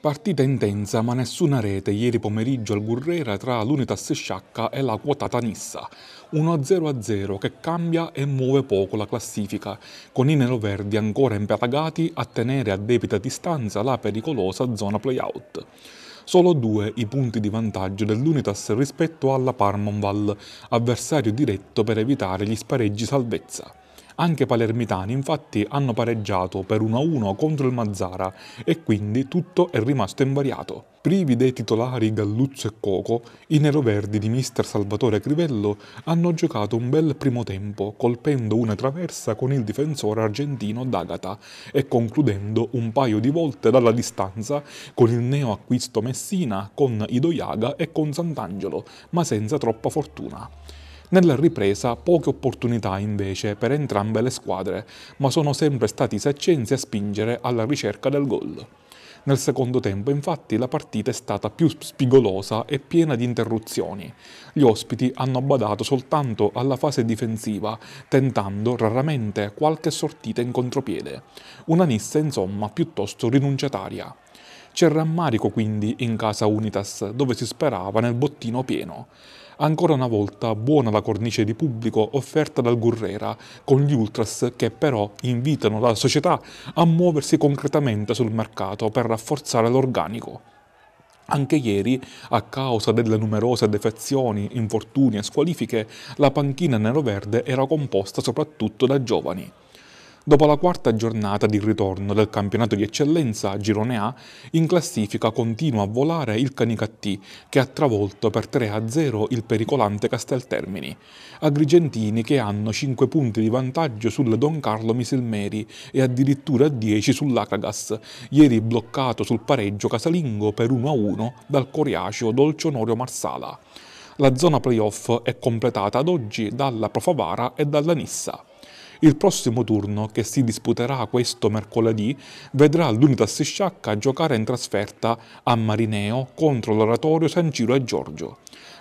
Partita intensa ma nessuna rete ieri pomeriggio al Gurrera tra l'Unitas Sciacca e la quotata Nissa. 1-0-0 che cambia e muove poco la classifica, con i neroverdi ancora impelagati a tenere a debita distanza la pericolosa zona playout. Solo due i punti di vantaggio dell'Unitas rispetto alla Parmonval, avversario diretto per evitare gli spareggi salvezza. Anche i palermitani infatti hanno pareggiato per 1-1 contro il Mazzara e quindi tutto è rimasto invariato. Privi dei titolari Galluzzo e Coco, i neroverdi di mister Salvatore Crivello hanno giocato un bel primo tempo colpendo una traversa con il difensore argentino D'Agata e concludendo un paio di volte dalla distanza con il neo acquisto Messina con Idoiaga e con Sant'Angelo, ma senza troppa fortuna. Nella ripresa poche opportunità invece per entrambe le squadre, ma sono sempre stati i saccensi a spingere alla ricerca del gol. Nel secondo tempo, infatti, la partita è stata più spigolosa e piena di interruzioni. Gli ospiti hanno badato soltanto alla fase difensiva, tentando raramente qualche sortita in contropiede. Una Nissa, insomma, piuttosto rinunciataria. C'è rammarico quindi in casa Unitas, dove si sperava nel bottino pieno. Ancora una volta buona la cornice di pubblico offerta dal Gurrera, con gli ultras che però invitano la società a muoversi concretamente sul mercato per rafforzare l'organico. Anche ieri, a causa delle numerose defezioni, infortuni e squalifiche, la panchina nero-verde era composta soprattutto da giovani dopo la quarta giornata di ritorno del campionato di eccellenza Girone A, in classifica continua a volare il Canicattì, che ha travolto per 3-0 il pericolante Casteltermini. Agrigentini che hanno 5 punti di vantaggio sul Don Carlo Misilmeri e addirittura 10 sull'Acagas, ieri bloccato sul pareggio casalingo per 1-1 dal coriaceo Dolce Onorio Marsala. La zona playoff è completata ad oggi dalla Profavara e dalla Nissa. Il prossimo turno, che si disputerà questo mercoledì, vedrà l'Unitas Sciacca giocare in trasferta a Marineo contro l'Oratorio San Ciro e Giorgio.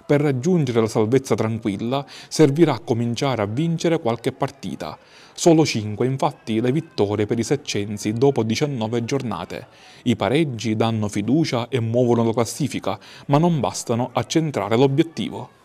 Per raggiungere la salvezza tranquilla servirà cominciare a vincere qualche partita. Solo 5 infatti le vittorie per i seccensi dopo 19 giornate. I pareggi danno fiducia e muovono la classifica, ma non bastano a centrare l'obiettivo.